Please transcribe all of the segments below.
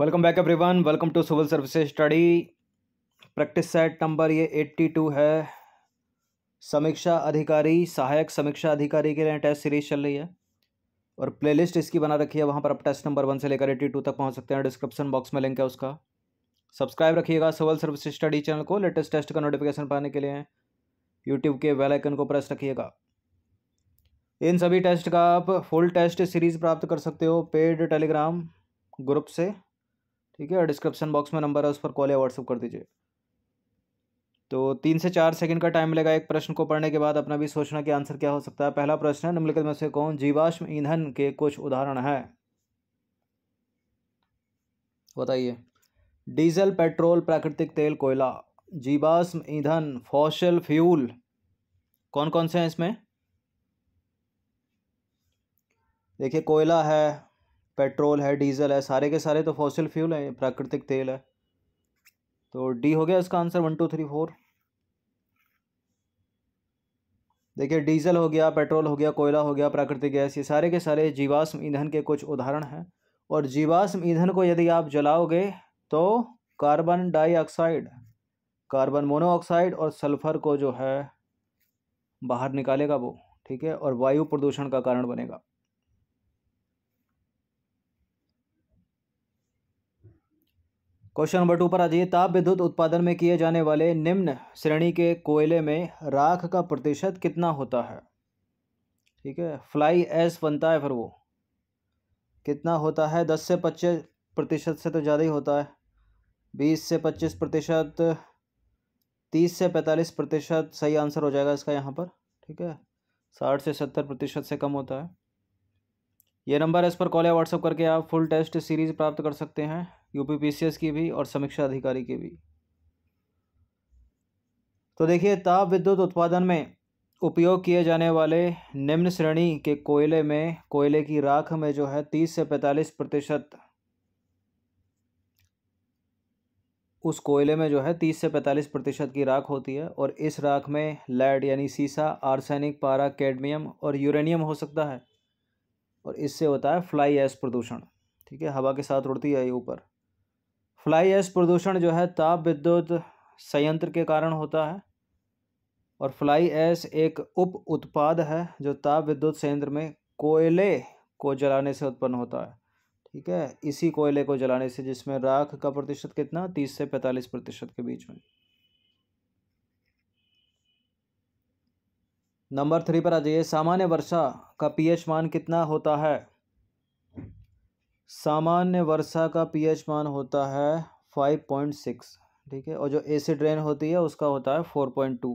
welcome back everyone welcome to civil services study practice set number ये eighty two है समीक्षा अधिकारी सहायक समीक्षा अधिकारी के लिए टेस्ट सीरीज चल रही है और प्लेलिस्ट इसकी बना रखी है वहाँ पर आप टेस्ट नंबर वन से लेकर एट्टी टू तक पहुँच सकते हैं डिस्क्रिप्शन बॉक्स में लिंक है उसका सब्सक्राइब रखिएगा सिविल सर्विस स्टडी चैनल को लेटेस्ट टेस्ट का नोटिफिकेशन पाने के लिए यूट्यूब के वेलाइकन को प्रेस रखिएगा इन सभी टेस्ट का आप फुल टेस्ट सीरीज़ प्राप्त कर सकते हो पेड टेलीग्राम ग्रुप से ठीक है डिस्क्रिप्शन बॉक्स में नंबर है उस पर कॉल या व्हाट्सअप कर दीजिए तो तीन से चार सेकंड का टाइम लगा एक प्रश्न को पढ़ने के बाद अपना भी सोचना कि आंसर क्या हो सकता है पहला प्रश्न है निम्नलिखित में से कौन जीवाश्म ईंधन के कुछ उदाहरण है बताइए डीजल पेट्रोल प्राकृतिक तेल कोयला जीवाश्म ईंधन फॉशल फ्यूल कौन कौन से हैं इसमें देखिए कोयला है पेट्रोल है डीजल है सारे के सारे तो फॉसिल फ्यूल है प्राकृतिक तेल है तो डी हो गया इसका answer one two three four देखिए डीजल हो गया पेट्रोल हो गया कोयला हो गया प्राकृतिक गैस ये सारे के सारे जीवाश्म ईंधन के कुछ उदाहरण हैं और जीवाश्म ईंधन को यदि आप जलाओगे तो कार्बन डाइऑक्साइड कार्बन मोनोऑक्साइड और सल्फर को जो है बाहर निकालेगा वो ठीक है और वायु प्रदूषण का कारण बनेगा क्वेश्चन नंबर टू पर आ जाइए ताप विद्युत उत्पादन में किए जाने वाले निम्न श्रेणी के कोयले में राख का प्रतिशत कितना होता है ठीक है फ्लाई एस बनता है फिर वो कितना होता है दस से पच्चीस प्रतिशत से तो ज़्यादा ही होता है बीस से पच्चीस प्रतिशत तीस से पैंतालीस प्रतिशत सही आंसर हो जाएगा इसका यहाँ पर ठीक है साठ से सत्तर प्रतिशत से कम होता है ये नंबर इस पर कॉल या व्हाट्सअप करके आप फुल टेस्ट सीरीज़ प्राप्त कर सकते हैं यूपीपीसीएस की भी और समीक्षा अधिकारी की भी तो देखिए ताप विद्युत उत्पादन में उपयोग किए जाने वाले निम्न श्रेणी के कोयले में कोयले की राख में जो है तीस से पैंतालीस प्रतिशत उस कोयले में जो है तीस से पैंतालीस प्रतिशत की राख होती है और इस राख में लेड यानी सीसा आर्सेनिक पारा कैडमियम और यूरेनियम हो सकता है और इससे होता है फ्लाई एस प्रदूषण ठीक है हवा के साथ उड़ती है ये ऊपर फ्लाई एस प्रदूषण जो है ताप विद्युत संयंत्र के कारण होता है और फ्लाई एस एक उप उत्पाद है जो ताप विद्युत संयंत्र में कोयले को जलाने से उत्पन्न होता है ठीक है इसी कोयले को जलाने से जिसमें राख का प्रतिशत कितना तीस से पैंतालीस प्रतिशत के बीच में नंबर थ्री पर आ जाइए सामान्य वर्षा का पीएच मान कितना होता है सामान्य वर्षा का पीएच मान होता है फाइव पॉइंट सिक्स ठीक है और जो एसिड रेन होती है उसका होता है फोर पॉइंट टू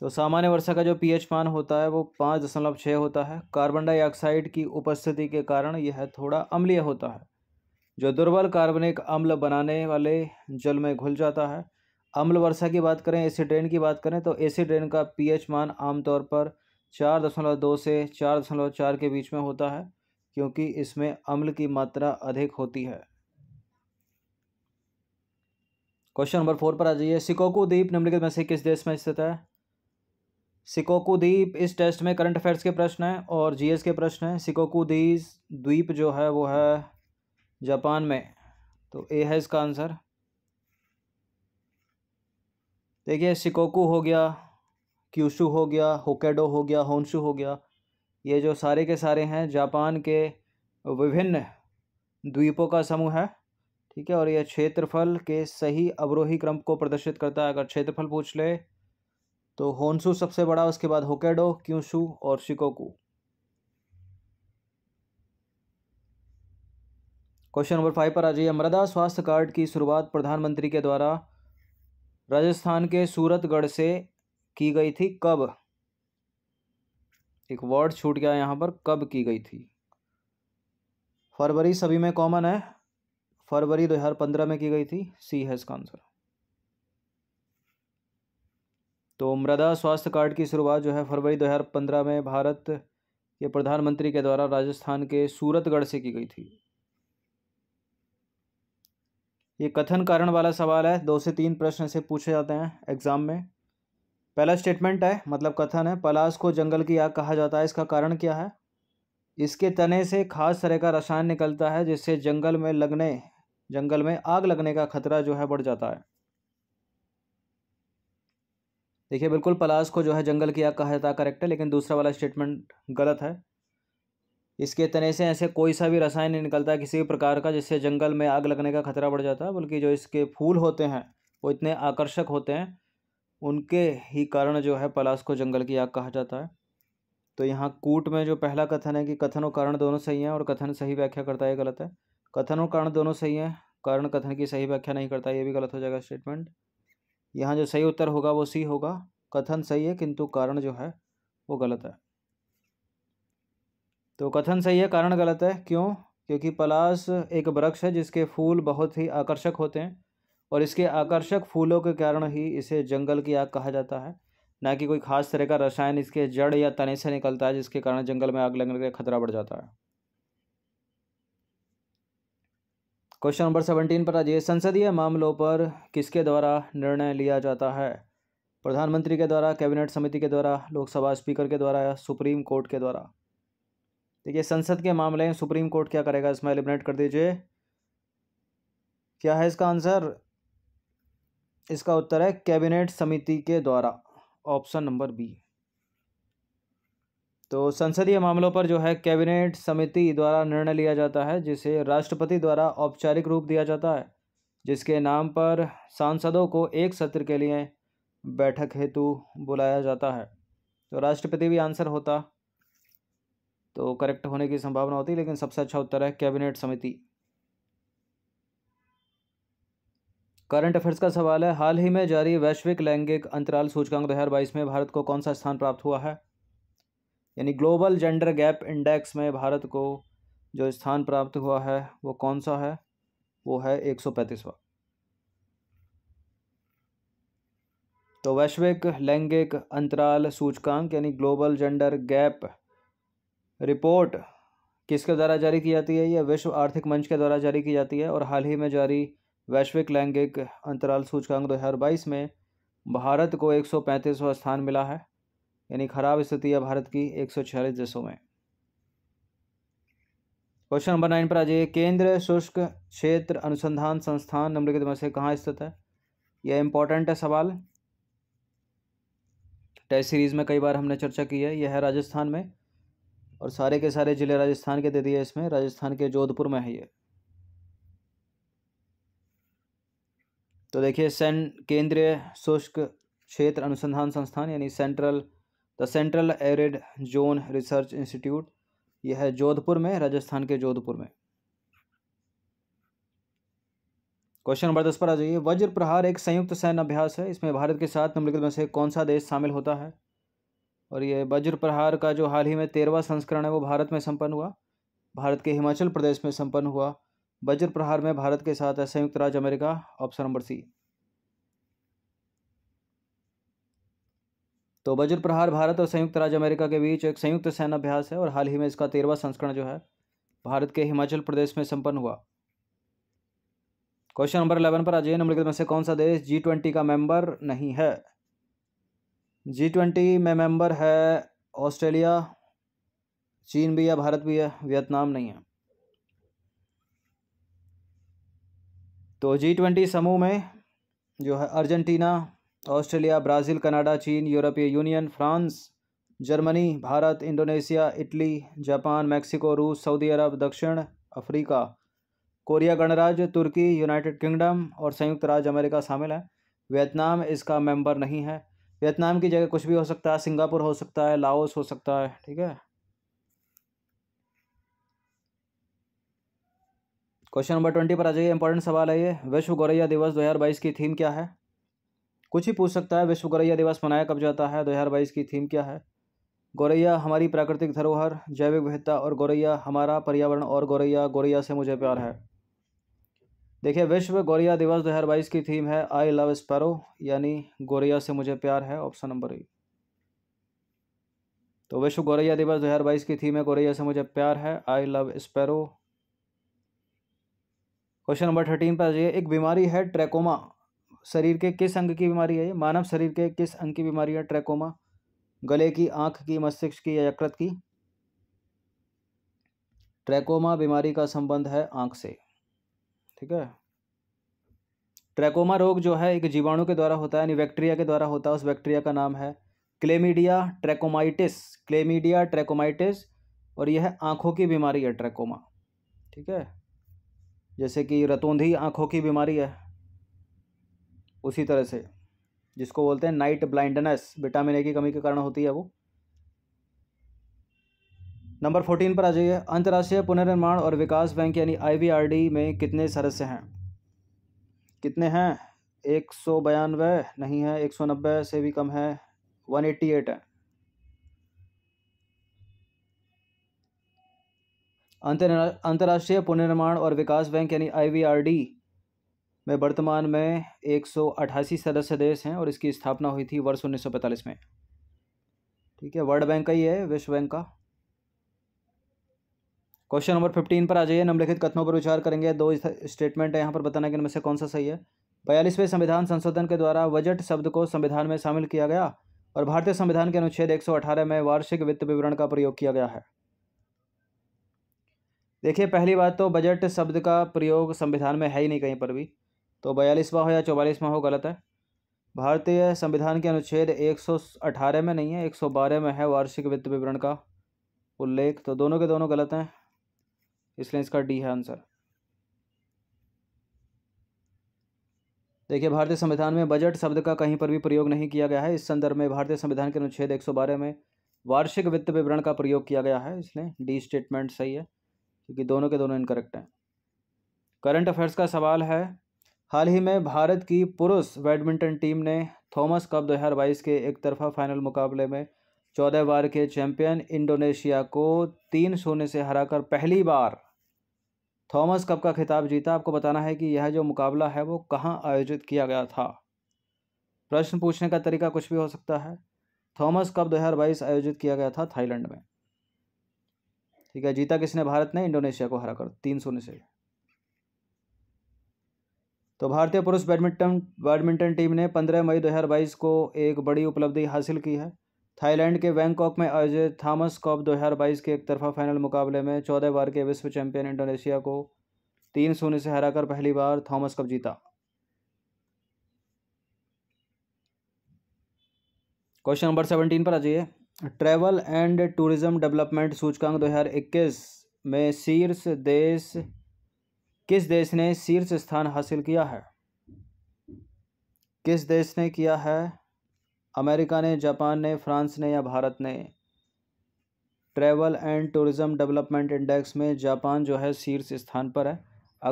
तो सामान्य वर्षा का जो पीएच मान होता है वो पाँच दशमलव छः होता है कार्बन डाइऑक्साइड की उपस्थिति के कारण यह थोड़ा अम्लीय होता है जो दुर्बल कार्बनिक अम्ल बनाने वाले जल में घुल जाता है अम्ल वर्षा की बात करें एसिड रेन की बात करें तो एसिड रेन का पीएच मान आमतौर पर चार दशमलव दो से चार दशमलव चार के बीच में होता है क्योंकि इसमें अम्ल की मात्रा अधिक होती है क्वेश्चन नंबर फोर पर आ जाइए सिकोकू द्वीप निम्नलिखित में से किस देश में स्थित है सिकोकू द्वीप इस टेस्ट में करंट अफेयर्स के प्रश्न हैं और जीएस के प्रश्न हैं सिकोकू दीज द्वीप जो है वो है जापान में तो ए है इसका आंसर देखिए सिकोकू हो गया क्यूशू हो गया होकेडो हो गया होनशू हो गया ये जो सारे के सारे हैं जापान के विभिन्न द्वीपों का समूह है ठीक है और यह क्षेत्रफल के सही अवरोही क्रम को प्रदर्शित करता है अगर क्षेत्रफल पूछ ले तो होनसू सबसे बड़ा उसके बाद होकेडो क्यूशू और शिकोकू क्वेश्चन नंबर फाइव पर आ जाइए मृदा स्वास्थ्य कार्ड की शुरुआत प्रधानमंत्री के द्वारा राजस्थान के सूरतगढ़ से की गई थी कब एक वर्ड छूट गया यहाँ पर कब की गई थी फरवरी सभी में कॉमन है फरवरी दो हजार पंद्रह में की गई थी सी है इसका आंसर तो मृदा स्वास्थ्य कार्ड की शुरुआत जो है फरवरी दो हजार पंद्रह में भारत के प्रधानमंत्री के द्वारा राजस्थान के सूरतगढ़ से की गई थी ये कथन कारण वाला सवाल है दो से तीन प्रश्न से पूछे जाते हैं एग्ज़ाम में पहला स्टेटमेंट है मतलब कथन है पलाश को जंगल की आग कहा जाता है इसका कारण क्या है इसके तने से खास तरह का रसायन निकलता है जिससे जंगल में लगने जंगल में आग लगने का खतरा जो है बढ़ जाता है देखिए बिल्कुल पलाश को जो है जंगल की आग कहा जाता है करेक्ट है लेकिन दूसरा वाला स्टेटमेंट गलत है इसके तने से ऐसे कोई सा भी रसायन नहीं निकलता है किसी भी प्रकार का जिससे जंगल में आग लगने का खतरा बढ़ जाता है बल्कि जो इसके फूल होते हैं वो इतने आकर्षक होते हैं उनके ही कारण जो है पलास को जंगल की आग कहा जाता है तो यहाँ कूट में जो पहला कथन है कि कथन और कारण दोनों सही हैं और कथन सही व्याख्या करता है गलत है कथन और कारण दोनों सही हैं कारण कथन की सही व्याख्या नहीं करता ये भी गलत हो जाएगा स्टेटमेंट यहाँ जो सही उत्तर होगा वो सी होगा कथन सही है किंतु कारण जो है वो गलत है तो कथन सही है कारण गलत है क्यों क्योंकि पलास एक वृक्ष है जिसके फूल बहुत ही आकर्षक होते हैं और इसके आकर्षक फूलों के कारण ही इसे जंगल की आग कहा जाता है ना कि कोई खास तरह का रसायन इसके जड़ या तने से निकलता है जिसके कारण जंगल में आग लगने का खतरा बढ़ जाता है क्वेश्चन नंबर सेवनटीन पर आज संसदीय मामलों पर किसके द्वारा निर्णय लिया जाता है प्रधानमंत्री के द्वारा कैबिनेट समिति के द्वारा लोकसभा स्पीकर के द्वारा या सुप्रीम कोर्ट के द्वारा देखिए संसद के मामले में सुप्रीम कोर्ट क्या करेगा इसमें एलिमिनेट कर दीजिए क्या है इसका आंसर इसका उत्तर है कैबिनेट समिति के द्वारा ऑप्शन नंबर बी तो संसदीय मामलों पर जो है कैबिनेट समिति द्वारा निर्णय लिया जाता है जिसे राष्ट्रपति द्वारा औपचारिक रूप दिया जाता है जिसके नाम पर सांसदों को एक सत्र के लिए बैठक हेतु बुलाया जाता है तो राष्ट्रपति भी आंसर होता तो करेक्ट होने की संभावना होती लेकिन सबसे अच्छा उत्तर है कैबिनेट समिति करंट अफेयर्स का सवाल है हाल ही में जारी वैश्विक लैंगिक अंतराल सूचकांक बाईस में भारत को कौन सा स्थान प्राप्त हुआ है यानी ग्लोबल जेंडर गैप इंडेक्स में भारत को जो स्थान प्राप्त हुआ है वो कौन सा है वो है एक सौ पैंतीसवा तो वैश्विक लैंगिक अंतराल सूचकांक यानी ग्लोबल जेंडर गैप रिपोर्ट किसके द्वारा जारी की जाती है यह विश्व आर्थिक मंच के द्वारा जारी की जाती है और हाल ही में जारी वैश्विक लैंगिक अंतराल सूचकांक बाईस में भारत को एक स्थान मिला है यानी खराब स्थिति है भारत की एक देशों में क्वेश्चन नंबर नाइन पर आ जाइए केंद्र शुष्क क्षेत्र अनुसंधान संस्थान निम्नलिखित में से कहाँ स्थित है यह इम्पोर्टेंट है सवाल टेस्ट सीरीज में कई बार हमने चर्चा की है यह है राजस्थान में और सारे के सारे ज़िले राजस्थान के दे दिए इसमें राजस्थान के जोधपुर में है ये तो देखिए सें केंद्रीय शुष्क क्षेत्र अनुसंधान संस्थान यानी central the central arid zone research institute यह है जोधपुर में राजस्थान के जोधपुर में क्वेश्चन नंबर दस पर आ जाइए वज्र प्रहार एक संयुक्त सैन्य अभ्यास है इसमें भारत के साथ निम्नलिखित में से कौन सा देश शामिल होता है और ये वज्र प्रहार का जो हाल ही में तेरहवा संस्करण है वो भारत में संपन्न हुआ भारत के हिमाचल प्रदेश में संपन्न हुआ वज्र प्रहार में भारत के साथ है संयुक्त राज्य अमेरिका ऑप्शन नंबर सी तो वज्र प्रहार भारत और संयुक्त राज्य अमेरिका के बीच एक संयुक्त सेना अभ्यास है और हाल ही में इसका तेरहवा संस्करण जो है भारत के हिमाचल प्रदेश में संपन्न हुआ क्वेश्चन नंबर इलेवन पर आज निम्नलिखित में से कौन सा देश जी ट्वेंटी का मेंबर नहीं है जी ट्वेंटी में मेंबर है ऑस्ट्रेलिया चीन भी है भारत भी है वियतनाम नहीं है तो जी ट्वेंटी समूह में जो है अर्जेंटीना ऑस्ट्रेलिया ब्राज़ील कनाडा चीन यूरोपीय union France Germany Bharat Indonesia Italy Japan Mexico रूस सऊदी अरब दक्षिण अफ्रीका कोरिया गणराज्य तुर्की यूनाइटेड किंगडम और संयुक्त राज्य अमेरिका शामिल है वियतनाम इसका मेंबर नहीं है वियतनाम की जगह कुछ भी हो सकता है सिंगापुर हो सकता है लाओस हो सकता है ठीक है क्वेश्चन नंबर ट्वेंटी पर आ जाइए इंपॉर्टेंट सवाल है ये विश्व गौरैया दिवस बाईस की थीम क्या है कुछ ही पूछ सकता है विश्व गौरैया दिवस मनाया कब जाता है बाईस की थीम क्या है गौरैया हमारी प्राकृतिक धरोहर जैविक विविधता और गौरैया हमारा पर्यावरण और गौरैया गौरैया से मुझे प्यार है देखिए विश्व गौरैया दिवस बाईस की थीम है आई लव स्पैरो यानी गौरैया से मुझे प्यार है ऑप्शन नंबर ए तो विश्व गौरैया दिवस बाईस की थीम है गौरैया से मुझे प्यार है I love sparrow question number thirteen पर आ जाइए एक बीमारी है ट्रैकोमा शरीर के किस अंग की बीमारी है ये मानव शरीर के किस अंग की बीमारी है ट्रैकोमा गले की आंख की मस्तिष्क की या यकृत की ट्रैकोमा बीमारी का संबंध है आंख से ठीक है ट्रैकोमा रोग जो है एक जीवाणु के द्वारा होता है यानी बैक्टीरिया के द्वारा होता है उस बैक्टीरिया का नाम है क्लेमीडिया ट्रैकोमाइटिस क्लेमीडिया ट्रैकोमाइटिस और यह आंखों की बीमारी है ट्रैकोमा ठीक है जैसे कि रतौंधी आँखों की बीमारी है उसी तरह से जिसको बोलते हैं नाइट ब्लाइंडनेस विटामिन ए की कमी के कारण होती है वो नंबर फोर्टीन पर आ जाइए अंतर्राष्ट्रीय पुनर्निर्माण और विकास बैंक यानी आईवीआरडी में कितने सदस्य हैं कितने हैं एक सौ बयानवे नहीं है एक सौ नब्बे से भी कम है वन एट्टी एट है अंतर्राष्ट्रीय पुनर्निर्माण और विकास बैंक यानी आईवीआरडी में वर्तमान में एक सदस्य देश हैं और इसकी स्थापना हुई थी वर्ष उन्नीस में ठीक है वर्ल्ड बैंक का ही है विश्व बैंक का क्वेश्चन नंबर फिफ्टीन पर आ जाइए निम्नलिखित कथनों पर विचार करेंगे दो स्टेटमेंट है यहाँ पर बताना कि इनमें से कौन सा सही है बयालीसवें संविधान संशोधन के द्वारा बजट शब्द को संविधान में शामिल किया गया और भारतीय संविधान के अनुच्छेद 118 में वार्षिक वित्त विवरण का प्रयोग किया गया है देखिए पहली बात तो बजट शब्द का प्रयोग संविधान में है ही नहीं कहीं पर भी तो बयालीसवा हो या चौवालीसवा हो गलत है भारतीय संविधान के अनुच्छेद 118 में नहीं है 112 में है वार्षिक वित्त विवरण का उल्लेख तो दोनों के दोनों गलत हैं इसलिए इसका डी है आंसर देखिए भारतीय संविधान में बजट शब्द का कहीं पर भी प्रयोग नहीं किया गया है इस संदर्भ में भारतीय संविधान के अनुच्छेद 112 में वार्षिक वित्त विवरण का प्रयोग किया गया है इसलिए डी स्टेटमेंट सही है क्योंकि दोनों के दोनों इनकरेक्ट हैं करंट अफेयर्स का सवाल है हाल ही में भारत की पुरुष बैडमिंटन टीम ने थॉमस कप 2022 के एक तरफा फाइनल मुकाबले में चौदह बार के चैंपियन इंडोनेशिया को तीन शून्य से हराकर पहली बार थॉमस कप का खिताब जीता आपको बताना है कि यह जो मुकाबला है वो कहाँ आयोजित किया गया था प्रश्न पूछने का तरीका कुछ भी हो सकता है थॉमस कप 2022 आयोजित किया गया था थाईलैंड में ठीक है जीता किसने भारत ने इंडोनेशिया को हरा कर तीन शून्य से तो भारतीय पुरुष बैडमिंटन बैडमिंटन टीम ने पंद्रह मई दो हजार बाईस को एक बड़ी उपलब्धि हासिल की है थाईलैंड के बैंकॉक में आयोजित थॉमस कप बाईस के एक तरफा फाइनल मुकाबले में चौदह बार के विश्व चैंपियन इंडोनेशिया को तीन शून्य से हराकर पहली बार थॉमस कप जीता क्वेश्चन नंबर सेवनटीन पर आ जाइए ट्रैवल एंड टूरिज़्म डेवलपमेंट सूचकांक 2021 में शीर्ष देश किस देश ने शीर्ष स्थान हासिल किया है किस देश ने किया है अमेरिका ने जापान ने फ्रांस ने या भारत ने travel and tourism development index में जापान जो है शीर्ष स्थान पर है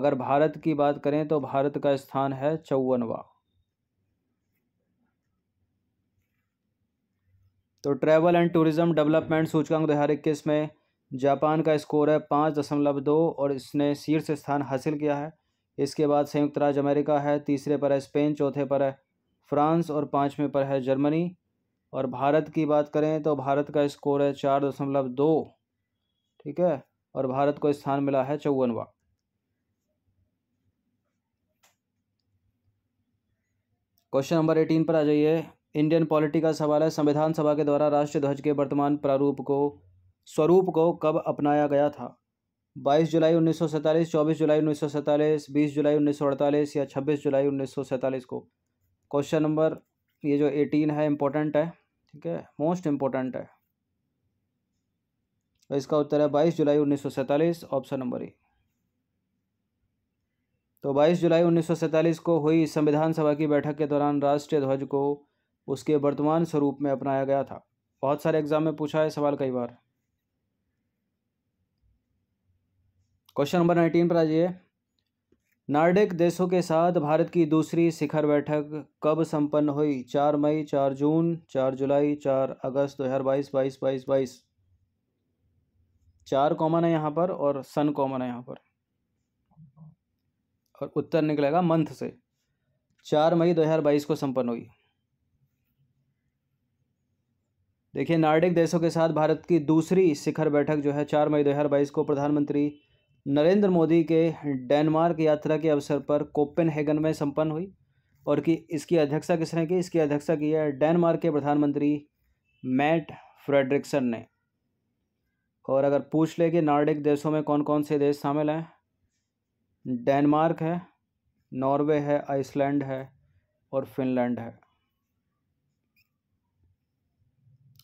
अगर भारत की बात करें तो भारत का स्थान है चौवनवा तो ट्रैवल एंड टूरिज़म डेवलपमेंट सूचकांक दो हज़ार इक्कीस में जापान का स्कोर है पाँच दशमलव दो और इसने शीर्ष स्थान हासिल किया है इसके बाद संयुक्त राज्य अमेरिका है तीसरे पर है स्पेन चौथे पर है फ्रांस और पाँचवें पर है जर्मनी और भारत की बात करें तो भारत का स्कोर है चार दशमलव दो ठीक है और भारत को स्थान मिला है चौवनवा क्वेश्चन नंबर एटीन पर आ जाइए इंडियन पॉलिटी का सवाल है संविधान सभा के द्वारा राष्ट्रीय ध्वज के वर्तमान प्रारूप को स्वरूप को कब अपनाया गया था 22 जुलाई 1947, 24 जुलाई 1947, 20 जुलाई 1948 या 26 जुलाई 1947 को क्वेश्चन नंबर ये जो 18 है इम्पोर्टेंट है ठीक है मोस्ट इम्पोर्टेंट है तो इसका उत्तर है 22 जुलाई 1947 ऑप्शन नंबर ए तो 22 जुलाई 1947 को हुई संविधान सभा की बैठक के दौरान राष्ट्रीय ध्वज को उसके वर्तमान स्वरूप में अपनाया गया था बहुत सारे एग्जाम में पूछा है सवाल कई बार क्वेश्चन नंबर नाइनटीन पर आ जाइए नार्डिक देशों के साथ भारत की दूसरी शिखर बैठक कब संपन्न हुई चार मई चार जून चार जुलाई चार अगस्त दो हज़ार बाईस बाईस बाईस बाईस चार कॉमन है यहाँ पर और सन कॉमन है यहाँ पर और उत्तर निकलेगा मंथ से चार मई दो हजार बाईस को संपन्न हुई देखिए नार्डिक देशों के साथ भारत की दूसरी शिखर बैठक जो है चार मई बाईस को प्रधानमंत्री नरेंद्र मोदी के डेनमार्क यात्रा के अवसर पर कोपेनहेगन में संपन्न हुई और कि इसकी अध्यक्षता किसने की इसकी अध्यक्षता की है डेनमार्क के प्रधानमंत्री मैट फ्रेडरिक्सन ने और अगर पूछ ले कि नार्डिक देशों में कौन कौन से देश शामिल हैं डेनमार्क है नॉर्वे है आइसलैंड है और फिनलैंड है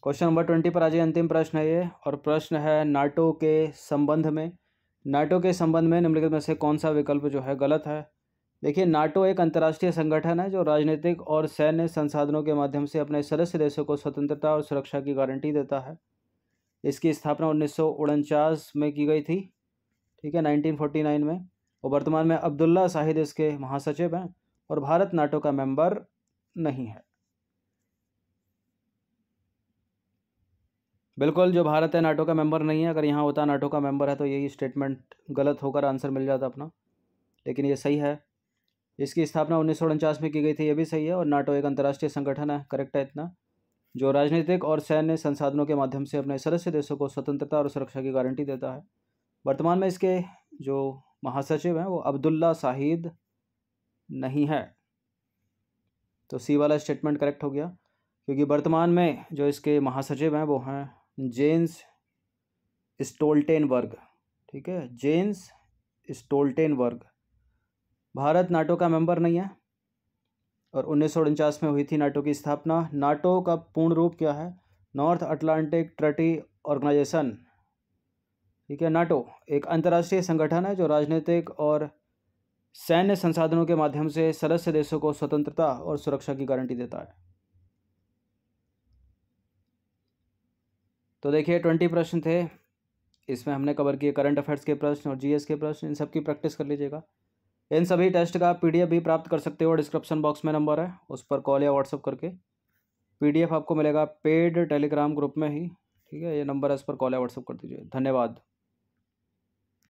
क्वेश्चन नंबर ट्वेंटी पर आ जाइए अंतिम प्रश्न है ये और प्रश्न है नाटो के संबंध में नाटो के संबंध में निम्नलिखित में से कौन सा विकल्प जो है गलत है देखिए नाटो एक अंतर्राष्ट्रीय संगठन है जो राजनीतिक और सैन्य संसाधनों के माध्यम से अपने सदस्य देशों को स्वतंत्रता और सुरक्षा की गारंटी देता है इसकी स्थापना उन्नीस में की गई थी ठीक है 1949 में और वर्तमान में अब्दुल्ला साहिद इसके महासचिव हैं और भारत नाटो का मेंबर नहीं है बिल्कुल जो भारत है नाटो का मेंबर नहीं है अगर यहाँ होता नाटो का मेंबर है तो यही स्टेटमेंट गलत होकर आंसर मिल जाता अपना लेकिन ये सही है इसकी स्थापना उन्नीस में की गई थी ये भी सही है और नाटो एक अंतर्राष्ट्रीय संगठन है करेक्ट है इतना जो राजनीतिक और सैन्य संसाधनों के माध्यम से अपने सदस्य देशों को स्वतंत्रता और सुरक्षा की गारंटी देता है वर्तमान में इसके जो महासचिव हैं वो अब्दुल्ला साहिद नहीं है तो सी वाला स्टेटमेंट करेक्ट हो गया क्योंकि वर्तमान में जो इसके महासचिव हैं वो हैं जेन्स स्टोल्टेनबर्ग ठीक है जेन्स स्टोल्टेनबर्ग भारत नाटो का मेंबर नहीं है और उन्नीस में हुई थी नाटो की स्थापना नाटो का पूर्ण रूप क्या है नॉर्थ अटलांटिक ट्रटी ऑर्गेनाइजेशन ठीक है नाटो एक अंतर्राष्ट्रीय संगठन है जो राजनीतिक और सैन्य संसाधनों के माध्यम से सदस्य देशों को स्वतंत्रता और सुरक्षा की गारंटी देता है तो देखिए ट्वेंटी प्रश्न थे इसमें हमने कवर किए करंट अफेयर्स के प्रश्न और जीएस के प्रश्न इन सब की प्रैक्टिस कर लीजिएगा इन सभी टेस्ट का पी भी प्राप्त कर सकते हो डिस्क्रिप्शन बॉक्स में नंबर है उस पर कॉल या व्हाट्सअप करके पीडीएफ आपको मिलेगा पेड टेलीग्राम ग्रुप में ही ठीक है ये नंबर है इस पर कॉल या व्हाट्सअप कर दीजिए धन्यवाद